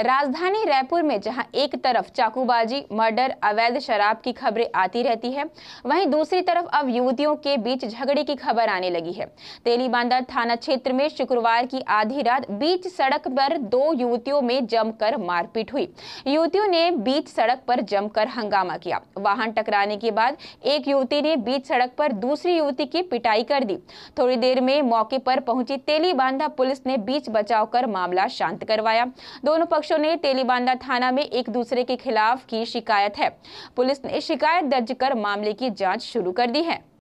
राजधानी रायपुर में जहां एक तरफ चाकूबाजी मर्डर अवैध शराब की खबरें आती रहती है वहीं दूसरी तरफ अब युवतियों के बीच झगड़े की खबर आने लगी है तेलीबांदा थाना क्षेत्र में शुक्रवार की आधी रात बीच सड़क पर दो युवतियों में जमकर मारपीट हुई युवतियों ने बीच सड़क पर जमकर हंगामा किया वाहन टकराने के बाद एक युवती ने बीच सड़क पर दूसरी युवती की पिटाई कर दी थोड़ी देर में मौके पर पहुंची तेली पुलिस ने बीच बचाव कर मामला शांत करवाया दोनों पक्षों ने तेलीबांदा थाना में एक दूसरे के खिलाफ की शिकायत है पुलिस ने शिकायत दर्ज कर मामले की जांच शुरू कर दी है